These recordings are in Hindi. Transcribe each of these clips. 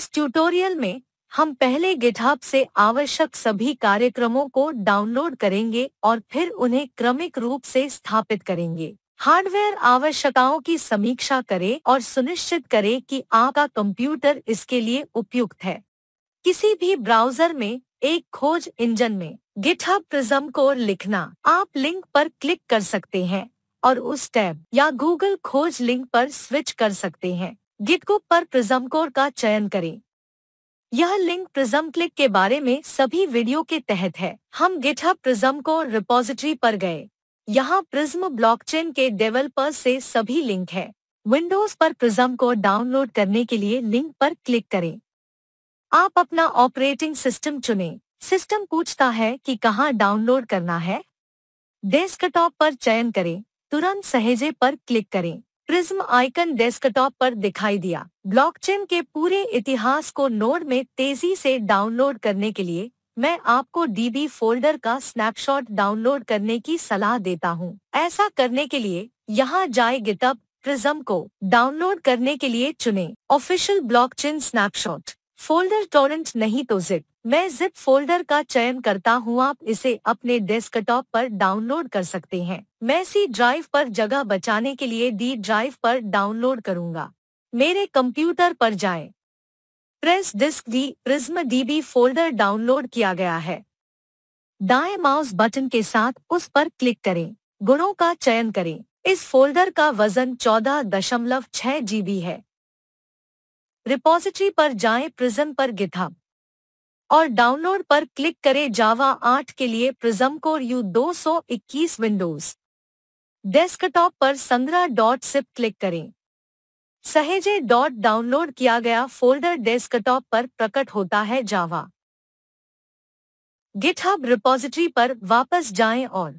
इस ट्यूटोरियल में हम पहले गिठाप से आवश्यक सभी कार्यक्रमों को डाउनलोड करेंगे और फिर उन्हें क्रमिक रूप से स्थापित करेंगे हार्डवेयर आवश्यकताओं की समीक्षा करें और सुनिश्चित करें कि आपका कंप्यूटर इसके लिए उपयुक्त है किसी भी ब्राउजर में एक खोज इंजन में गिटहब प्रिज्म को लिखना आप लिंक पर क्लिक कर सकते हैं और उस टैब या गूगल खोज लिंक पर स्विच कर सकते हैं गिटको पर प्रिजम कोर का चयन करें यह लिंक प्रिज्म क्लिक के बारे में सभी वीडियो के तहत है हम गिटहब प्रिजम कोर रिपोजिटरी पर गए यहाँ प्रिज्म ब्लॉकचेन के डेवलपर्स से सभी लिंक है विंडोज पर प्रिजम को डाउनलोड करने के लिए लिंक पर क्लिक करें आप अपना ऑपरेटिंग सिस्टम चुनें सिस्टम पूछता है कि कहाँ डाउनलोड करना है डेस्कटॉप पर चयन करें तुरंत सहेजे पर क्लिक करें प्रिज्म आइकन डेस्कटॉप पर दिखाई दिया ब्लॉकचेन के पूरे इतिहास को नोड में तेजी से डाउनलोड करने के लिए मैं आपको डीबी फोल्डर का स्नैपशॉट डाउनलोड करने की सलाह देता हूँ ऐसा करने के लिए यहाँ जाए गिटअप प्रिज्म को डाउनलोड करने के लिए चुने official blockchain snapshot folder torrent नहीं तो जिप मैं जिप फोल्डर का चयन करता हूँ आप इसे अपने डेस्कटॉप पर डाउनलोड कर सकते हैं मैं सी ड्राइव पर जगह बचाने के लिए डी ड्राइव पर डाउनलोड करूँगा मेरे कंप्यूटर पर जाएं। Press disk D prism DB folder download किया गया है दाएं माउस बटन के साथ उस पर क्लिक करें गुणों का चयन करें इस फोल्डर का वजन चौदह दशमलव छह जीबी है रिपोजिटरी पर जाएं प्रिज्म पर गिथब और डाउनलोड पर क्लिक करें जावा 8 के लिए prism core U 221 Windows desktop पर संद्रा डॉट सिप क्लिक करें सहेजे डॉट डाउनलोड किया गया फोल्डर डेस्कटॉप पर प्रकट होता है जावा गिटहब रिपोजिटरी पर वापस जाएं और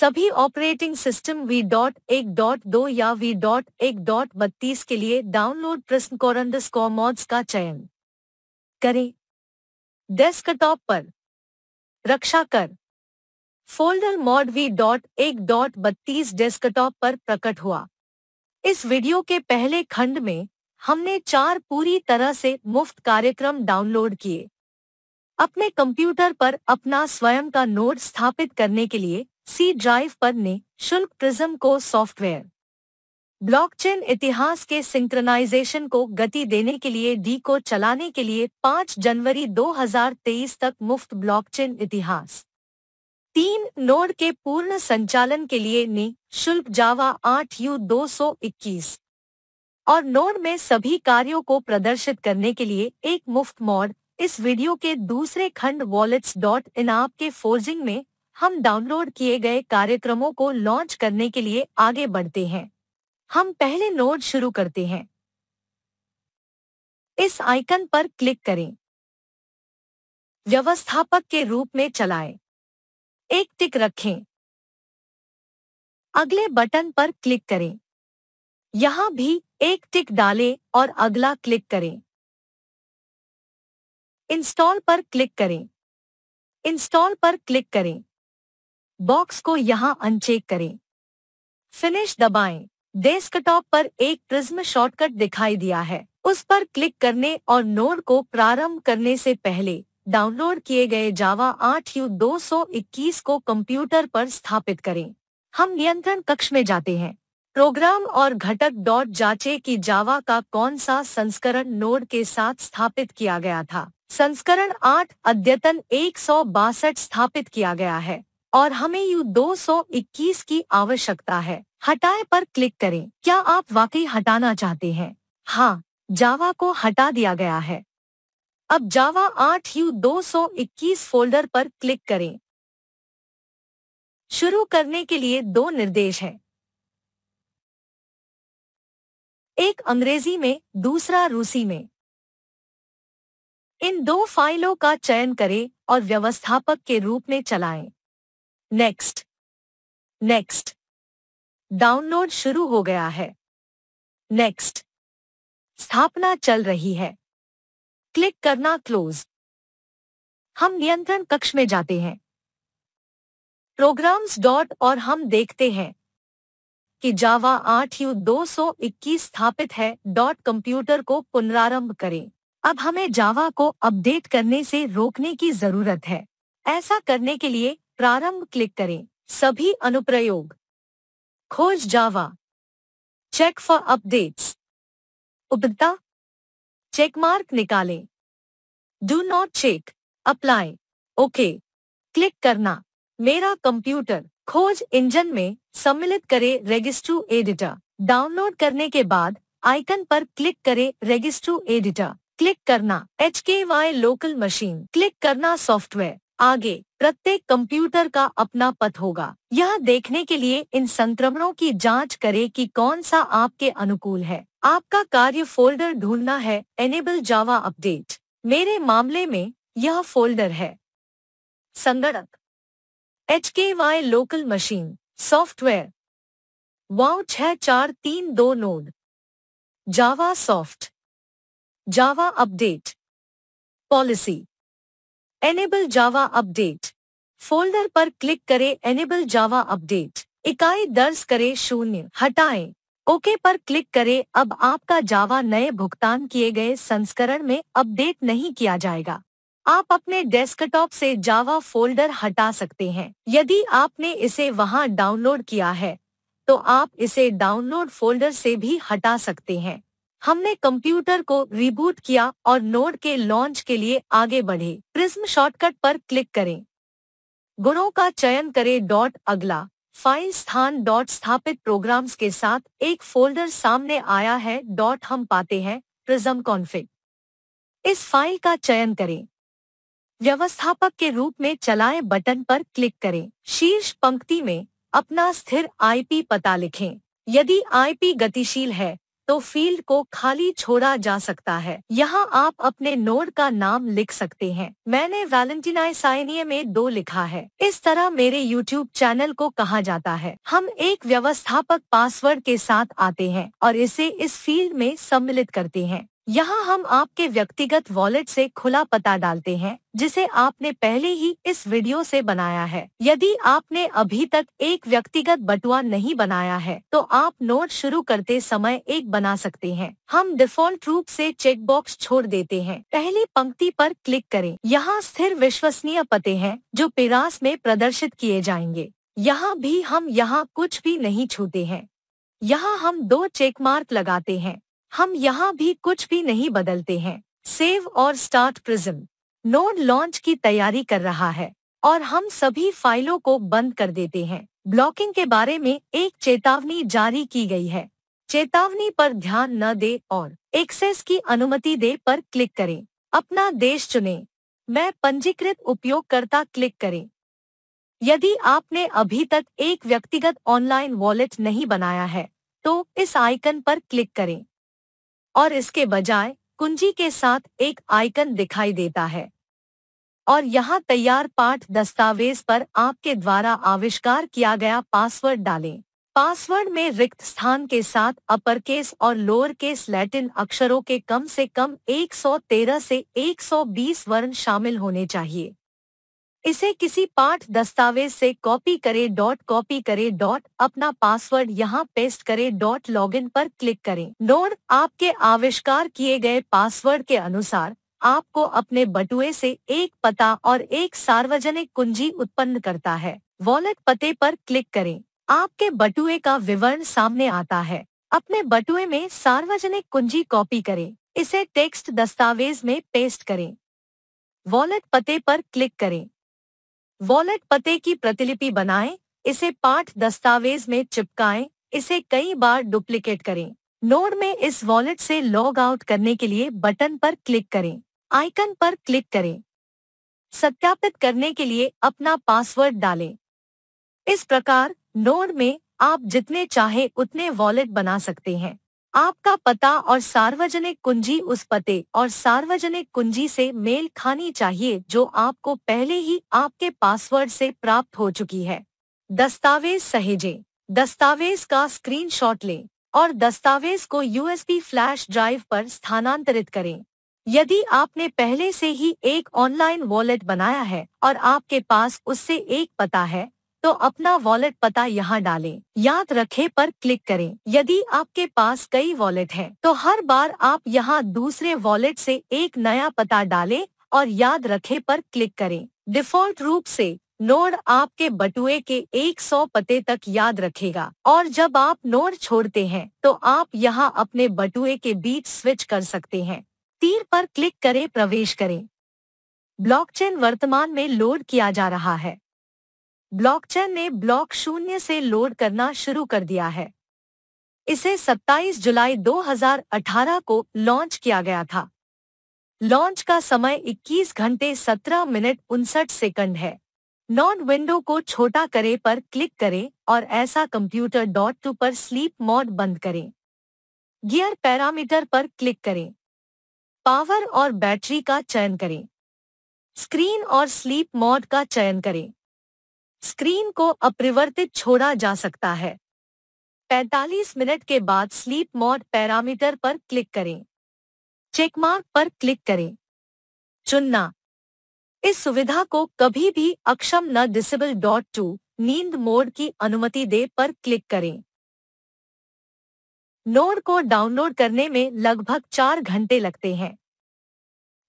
सभी ऑपरेटिंग सिस्टम वी डॉट एक डॉट दो या वी डॉट एक डॉट बत्तीस के लिए डाउनलोड प्रश्न कोरंडस का चयन करें डेस्कटॉप पर रक्षा कर फोल्डर मॉड वी डॉट एक डॉट बत्तीस डेस्कटॉप पर प्रकट हुआ इस वीडियो के पहले खंड में हमने चार पूरी तरह से मुफ्त कार्यक्रम डाउनलोड किए अपने कंप्यूटर पर अपना स्वयं का नोड स्थापित करने के लिए सी ड्राइव पर ने शुल्क प्रिज्म को सॉफ्टवेयर ब्लॉकचेन इतिहास के सिंक्रनाइजेशन को गति देने के लिए डी को चलाने के लिए 5 जनवरी 2023 तक मुफ्त ब्लॉकचेन इतिहास तीन नोड के पूर्ण संचालन के लिए नि शुल्क जावा आठ यू दो सौ इक्कीस और नोड में सभी कार्यों को प्रदर्शित करने के लिए एक मुफ्त मॉड इस वीडियो के दूसरे खंड वॉलेट्स डॉट इन आप के फोर्जिंग में हम डाउनलोड किए गए कार्यक्रमों को लॉन्च करने के लिए आगे बढ़ते हैं हम पहले नोड शुरू करते हैं इस आइकन पर क्लिक करें व्यवस्थापक के रूप में चलाएं। एक टिक रखें अगले बटन पर क्लिक करें यहां भी एक टिक डालें और अगला क्लिक करें इंस्टॉल पर क्लिक करें इंस्टॉल पर क्लिक करें बॉक्स को यहां अनचेक करें फिनिश दबाएं। डेस्कटॉप पर एक प्रिज्म शॉर्टकट दिखाई दिया है उस पर क्लिक करने और नोड को प्रारंभ करने से पहले डाउनलोड किए गए जावा आठ यू दो को कंप्यूटर पर स्थापित करें हम नियंत्रण कक्ष में जाते हैं प्रोग्राम और घटक डॉट जांचे कि जावा का कौन सा संस्करण नोड के साथ स्थापित किया गया था संस्करण आठ अद्यतन एक स्थापित किया गया है और हमें यू दो की आवश्यकता है हटाए पर क्लिक करें क्या आप वाकई हटाना चाहते हैं हाँ जावा को हटा दिया गया है अब जावा आठ यू 221 फोल्डर पर क्लिक करें शुरू करने के लिए दो निर्देश हैं एक अंग्रेजी में दूसरा रूसी में इन दो फाइलों का चयन करें और व्यवस्थापक के रूप में चलाएं। नेक्स्ट नेक्स्ट डाउनलोड शुरू हो गया है नेक्स्ट स्थापना चल रही है क्लिक करना क्लोज हम नियंत्रण कक्ष में जाते हैं प्रोग्राम्स डॉट और हम देखते हैं कि जावा आठ यू दो सौ इक्कीस स्थापित है डॉट कंप्यूटर को पुनरारंभ करें अब हमें जावा को अपडेट करने से रोकने की जरूरत है ऐसा करने के लिए प्रारंभ क्लिक करें सभी अनुप्रयोग खोज जावा चेक फॉर अपडेट्स उपता चेकमार्क निकालें do not check apply okay click करना मेरा कंप्यूटर खोज इंजन में सम्मिलित करे रजिस्ट्रू एडिटर डाउनलोड करने के बाद आइकन पर क्लिक करे रजिस्ट्रू एडिटर क्लिक करना H K Y local machine click करना सॉफ्टवेयर आगे प्रत्येक कंप्यूटर का अपना पथ होगा यह देखने के लिए इन संक्रमणों की जांच करें कि कौन सा आपके अनुकूल है आपका कार्य फोल्डर ढूंढना है एनेबल जावा अपडेट मेरे मामले में यह फोल्डर है संगणक H K Y local machine software वाओ छह चार तीन दो node Java soft Java update policy enable Java update folder पर क्लिक करें एनेबल जावा अपडेट इकाई दर्ज करें शून्य हटाएं ओके पर क्लिक करें अब आपका जावा नए भुगतान किए गए संस्करण में अपडेट नहीं किया जाएगा आप अपने डेस्कटॉप से जावा फोल्डर हटा सकते हैं यदि आपने इसे वहां डाउनलोड किया है तो आप इसे डाउनलोड फोल्डर से भी हटा सकते हैं हमने कंप्यूटर को रिबूट किया और नोड के लॉन्च के लिए आगे बढ़े प्रिज्म शॉर्टकट पर क्लिक करें गुणों का चयन करें डॉट अगला फाइल स्थान डॉट स्थापित प्रोग्राम्स के साथ एक फोल्डर सामने आया है डॉट हम पाते हैं प्रिज्म कॉन्फ़िग इस फाइल का चयन करें व्यवस्थापक के रूप में चलाए बटन पर क्लिक करें शीर्ष पंक्ति में अपना स्थिर आईपी पता लिखें यदि आईपी गतिशील है तो फील्ड को खाली छोड़ा जा सकता है यहाँ आप अपने नोड का नाम लिख सकते हैं मैंने वैलेंटिनाई साइनिय में दो लिखा है इस तरह मेरे यूट्यूब चैनल को कहा जाता है हम एक व्यवस्थापक पासवर्ड के साथ आते हैं और इसे इस फील्ड में सम्मिलित करते हैं यहाँ हम आपके व्यक्तिगत वॉलेट से खुला पता डालते हैं जिसे आपने पहले ही इस वीडियो से बनाया है यदि आपने अभी तक एक व्यक्तिगत बटुआ नहीं बनाया है तो आप नोट शुरू करते समय एक बना सकते हैं हम डिफॉल्ट रूप से चेकबॉक्स छोड़ देते हैं पहली पंक्ति पर क्लिक करें यहाँ स्थिर विश्वसनीय पते हैं जो पिरास में प्रदर्शित किए जाएंगे यहाँ भी हम यहाँ कुछ भी नहीं छूते हैं यहाँ हम दो चेकमार्क लगाते हैं हम यहाँ भी कुछ भी नहीं बदलते हैं सेव और स्टार्ट प्रिज्म नोड लॉन्च की तैयारी कर रहा है और हम सभी फाइलों को बंद कर देते हैं ब्लॉकिंग के बारे में एक चेतावनी जारी की गई है चेतावनी पर ध्यान न दे और एक्सेस की अनुमति दे पर क्लिक करें अपना देश चुनें मैं पंजीकृत उपयोगकर्ता क्लिक करें यदि आपने अभी तक एक व्यक्तिगत ऑनलाइन वॉलेट नहीं बनाया है तो इस आइकन पर क्लिक करें और इसके बजाय कुंजी के साथ एक आइकन दिखाई देता है और यहाँ तैयार पाठ दस्तावेज पर आपके द्वारा आविष्कार किया गया पासवर्ड डालें पासवर्ड में रिक्त स्थान के साथ अपर केस और लोअर केस लैटिन अक्षरों के कम से कम 113 से 120 वर्ण शामिल होने चाहिए इसे किसी पाठ दस्तावेज से कॉपी करें डॉट कॉपी करें डॉट अपना पासवर्ड यहां पेस्ट करें डॉट लॉगिन पर क्लिक करें नोट आपके आविष्कार किए गए पासवर्ड के अनुसार आपको अपने बटुए से एक पता और एक सार्वजनिक कुंजी उत्पन्न करता है वॉलेट पते पर क्लिक करें आपके बटुए का विवरण सामने आता है अपने बटुए में सार्वजनिक कुंजी कॉपी करें इसे टेक्स्ट दस्तावेज में पेस्ट करें वॉलेट पते पर क्लिक करें वॉलेट पते की प्रतिलिपि बनाएं, इसे पाठ दस्तावेज में चिपकाएं, इसे कई बार डुप्लीकेट करें नोड में इस वॉलेट से लॉग आउट करने के लिए बटन पर क्लिक करें आइकन पर क्लिक करें सत्यापित करने के लिए अपना पासवर्ड डालें इस प्रकार नोड में आप जितने चाहे उतने वॉलेट बना सकते हैं आपका पता और सार्वजनिक कुंजी उस पते और सार्वजनिक कुंजी से मेल खानी चाहिए जो आपको पहले ही आपके पासवर्ड से प्राप्त हो चुकी है दस्तावेज सहेजें दस्तावेज का स्क्रीनशॉट लें और दस्तावेज को यूएसबी फ्लैश ड्राइव पर स्थानांतरित करें यदि आपने पहले से ही एक ऑनलाइन वॉलेट बनाया है और आपके पास उससे एक पता है तो अपना वॉलेट पता यहाँ डालें याद रखें पर क्लिक करें यदि आपके पास कई वॉलेट हैं, तो हर बार आप यहाँ दूसरे वॉलेट से एक नया पता डालें और याद रखें पर क्लिक करें डिफ़ॉल्ट रूप से नोड आपके बटुए के 100 पते तक याद रखेगा और जब आप नोड छोड़ते हैं तो आप यहाँ अपने बटुए के बीच स्विच कर सकते हैं तीर पर क्लिक करें प्रवेश करें ब्लॉकचेन वर्तमान में लोड किया जा रहा है ब्लॉकचेन ने ब्लॉक शून्य से लोड करना शुरू कर दिया है इसे 27 जुलाई 2018 को लॉन्च किया गया था लॉन्च का समय 21 घंटे 17 मिनट उनसठ सेकंड है नॉन विंडो को छोटा करें पर क्लिक करें और ऐसा कंप्यूटर डॉट टू पर स्लीप मोड बंद करें गियर पैरामीटर पर क्लिक करें पावर और बैटरी का चयन करें स्क्रीन और स्लीप मोड का चयन करें स्क्रीन को अपरिवर्तित छोड़ा जा सकता है 45 मिनट के बाद स्लीप मोड पैरामीटर पर क्लिक करें चेकमार्क पर क्लिक करें चुनना इस सुविधा को कभी भी अक्षम न डिसेबल डॉट टू नींद मोड की अनुमति दे पर क्लिक करें नोड को डाउनलोड करने में लगभग चार घंटे लगते हैं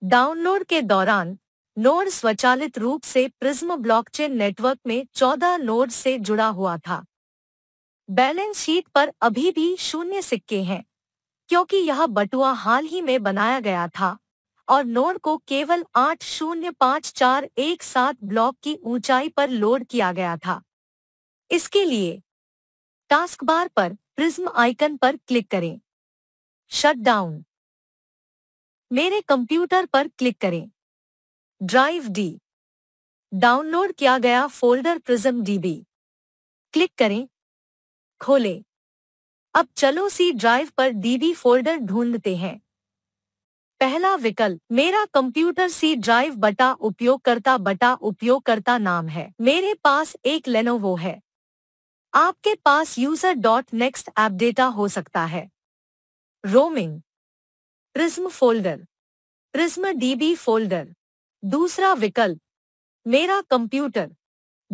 डाउनलोड के दौरान नोड स्वचालित रूप से प्रिज्म ब्लॉकचेन नेटवर्क में 14 नोड से जुड़ा हुआ था बैलेंस शीट पर अभी भी शून्य सिक्के हैं क्योंकि यह बटुआ हाल ही में बनाया गया था और नोड को केवल आठ शून्य पाँच चार एक सात ब्लॉक की ऊंचाई पर लोड किया गया था इसके लिए टास्क बार पर प्रिज्म आइकन पर क्लिक करें शटडाउन मेरे कंप्यूटर पर क्लिक करें ड्राइव डी डाउनलोड किया गया फोल्डर प्रिज्म डीबी क्लिक करें खोलें अब चलो सी ड्राइव पर डीबी फोल्डर ढूंढते हैं पहला विकल्प मेरा कंप्यूटर सी ड्राइव बटा उपयोगकर्ता बटा उपयोगकर्ता नाम है मेरे पास एक लेनोवो है आपके पास user dot next app data हो सकता है roaming prism folder prism DB folder दूसरा विकल्प मेरा कंप्यूटर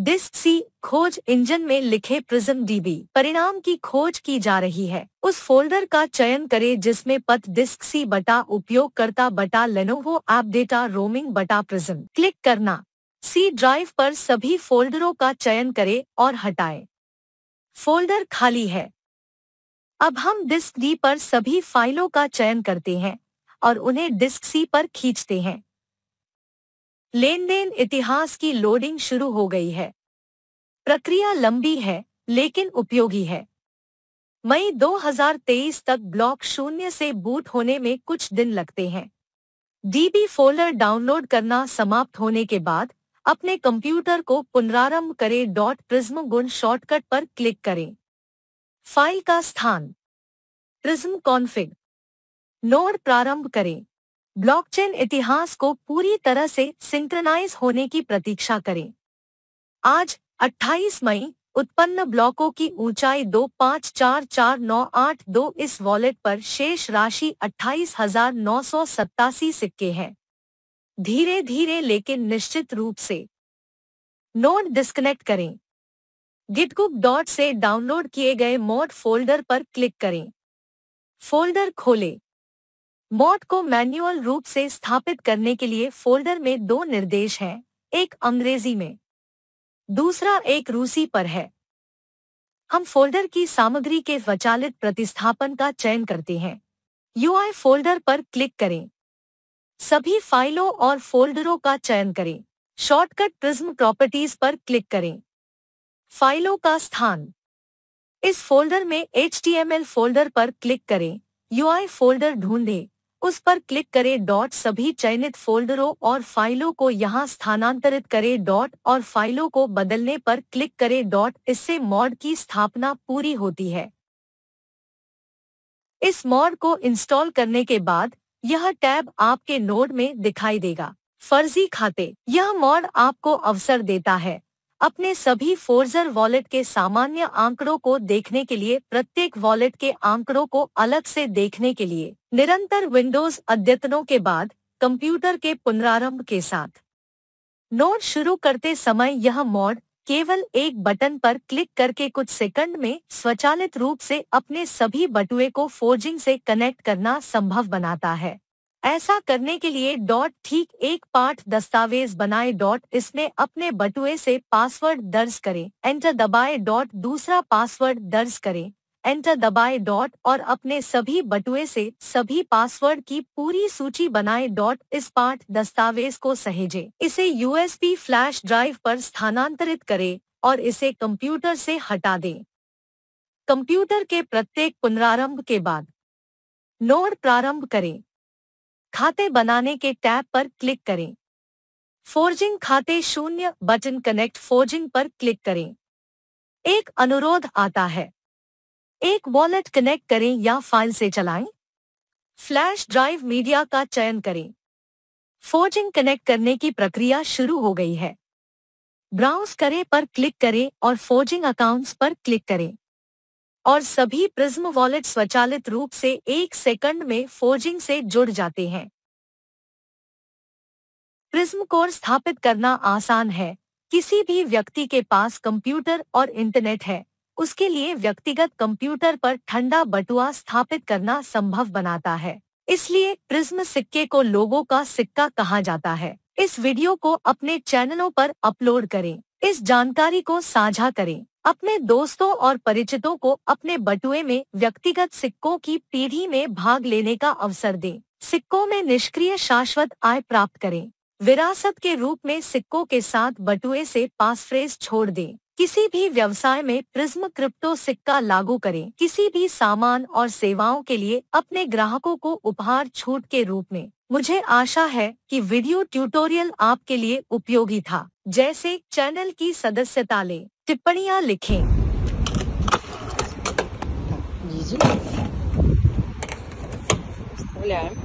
डिस्क सी खोज इंजन में लिखे प्रिज्म डीबी परिणाम की खोज की जा रही है उस फोल्डर का चयन करें जिसमें पथ डिस्क सी बटा उपयोगकर्ता बटा लेनोवो ऐप डेटा रोमिंग बटा प्रिज्म क्लिक करना सी ड्राइव पर सभी फोल्डरों का चयन करें और हटाएं। फोल्डर खाली है अब हम डिस्क डी पर सभी फाइलों का चयन करते हैं और उन्हें डिस्क सी पर खींचते हैं लेनदेन इतिहास की लोडिंग शुरू हो गई है प्रक्रिया लंबी है लेकिन उपयोगी है मई 2023 तक ब्लॉक शून्य से बूट होने में कुछ दिन लगते हैं डीबी फोल्डर डाउनलोड करना समाप्त होने के बाद अपने कंप्यूटर को पुनरारंभ करें डॉट प्रिज्म गुण शॉर्टकट पर क्लिक करें फाइल का स्थान प्रिज्म कॉन्फ़िग नोड प्रारंभ करें ब्लॉकचेन इतिहास को पूरी तरह से सिंक्रनाइज होने की प्रतीक्षा करें आज 28 मई उत्पन्न ब्लॉकों की ऊंचाई दो पाँच चार चार नौ आठ दो इस वॉलेट पर शेष राशि अट्ठाईस हजार नौ सौ सत्तासी सिक्के हैं धीरे धीरे लेकिन निश्चित रूप से नोट डिस्कनेक्ट करें गिटकुक डॉट से डाउनलोड किए गए मोड फोल्डर पर क्लिक करें फोल्डर खोलें बॉट को मैन्युअल रूप से स्थापित करने के लिए फोल्डर में दो निर्देश हैं, एक अंग्रेजी में दूसरा एक रूसी पर है हम फोल्डर की सामग्री के स्वचालित प्रतिस्थापन का चयन करते हैं यूआई फोल्डर पर क्लिक करें सभी फाइलों और फोल्डरों का चयन करें शॉर्टकट प्रिज्म प्रॉपर्टीज पर क्लिक करें फाइलों का स्थान इस फोल्डर में एच फोल्डर पर क्लिक करें यूआई फोल्डर ढूंढें उस पर क्लिक करें डॉट सभी चयनित फोल्डरों और फाइलों को यहां स्थानांतरित करें डॉट और फाइलों को बदलने पर क्लिक करें डॉट इससे मॉड की स्थापना पूरी होती है इस मॉड को इंस्टॉल करने के बाद यह टैब आपके नोड में दिखाई देगा फर्जी खाते यह मॉड आपको अवसर देता है अपने सभी फोर्जर वॉलेट के सामान्य आंकड़ों को देखने के लिए प्रत्येक वॉलेट के आंकड़ों को अलग से देखने के लिए निरंतर विंडोज अद्यतनों के बाद कंप्यूटर के पुनरारंभ के साथ नोट शुरू करते समय यह मोड केवल एक बटन पर क्लिक करके कुछ सेकंड में स्वचालित रूप से अपने सभी बटुए को फोर्जिंग से कनेक्ट करना संभव बनाता है ऐसा करने के लिए डॉट ठीक एक पाठ दस्तावेज बनाए डॉट इसमें अपने बटुए से पासवर्ड दर्ज करें एंटर दबाए डॉट दूसरा पासवर्ड दर्ज करें एंटर दबाए डॉट और अपने सभी बटुए से सभी पासवर्ड की पूरी सूची बनाए डॉट इस पाठ दस्तावेज को सहेजे इसे यूएसबी फ्लैश ड्राइव पर स्थानांतरित करें और इसे कंप्यूटर से हटा दें कंप्यूटर के प्रत्येक पुनरारंभ के बाद नोड प्रारंभ करें खाते बनाने के टैब पर क्लिक करें फोर्जिंग खाते शून्य बटन कनेक्ट फोर्जिंग पर क्लिक करें एक अनुरोध आता है एक वॉलेट कनेक्ट करें या फाइल से चलाएं। फ्लैश ड्राइव मीडिया का चयन करें फोर्जिंग कनेक्ट करने की प्रक्रिया शुरू हो गई है ब्राउज करें पर क्लिक करें और फोर्जिंग अकाउंट्स पर क्लिक करें और सभी प्रिज्म वॉलेट स्वचालित रूप से एक सेकंड में फोर्जिंग से जुड़ जाते हैं प्रिज्म कोर स्थापित करना आसान है किसी भी व्यक्ति के पास कंप्यूटर और इंटरनेट है उसके लिए व्यक्तिगत कंप्यूटर पर ठंडा बटुआ स्थापित करना संभव बनाता है इसलिए प्रिज्म सिक्के को लोगों का सिक्का कहा जाता है इस वीडियो को अपने चैनलों पर अपलोड करें इस जानकारी को साझा करें अपने दोस्तों और परिचितों को अपने बटुए में व्यक्तिगत सिक्कों की पीढ़ी में भाग लेने का अवसर दें सिक्कों में निष्क्रिय शाश्वत आय प्राप्त करें विरासत के रूप में सिक्कों के साथ बटुए से पासफ्रेज छोड़ दें किसी भी व्यवसाय में प्रिज्म क्रिप्टो सिक्का लागू करें किसी भी सामान और सेवाओं के लिए अपने ग्राहकों को उपहार छूट के रूप में मुझे आशा है कि वीडियो ट्यूटोरियल आपके लिए उपयोगी था जैसे चैनल की सदस्यता लें टिप्पणियां लिखें Гуляем.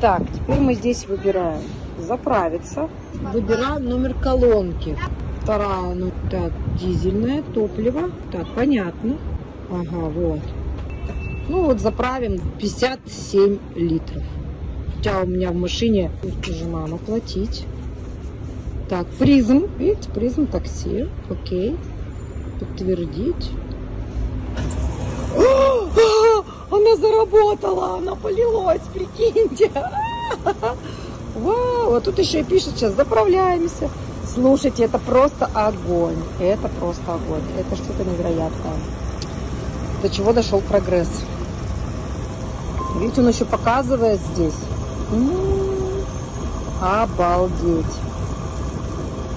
Так, теперь мы здесь выбираем заправиться. Выбираем номер колонки. Вторая, ну так, дизельное топливо. Так, понятно. Ага, вот. Ну вот заправим 57 литров. Хотя у меня в машине жена оплатить. Так, призм, видите, призм такси, окей, подтвердить. Она заработала, она полилась, прикиньте. Вау, а тут еще и пишет сейчас, заправляемся. Слушайте, это просто огонь, это просто огонь, это что-то невероятное. До чего дошел прогресс. Видите, он еще показывает здесь. М -м -м. Обалдеть.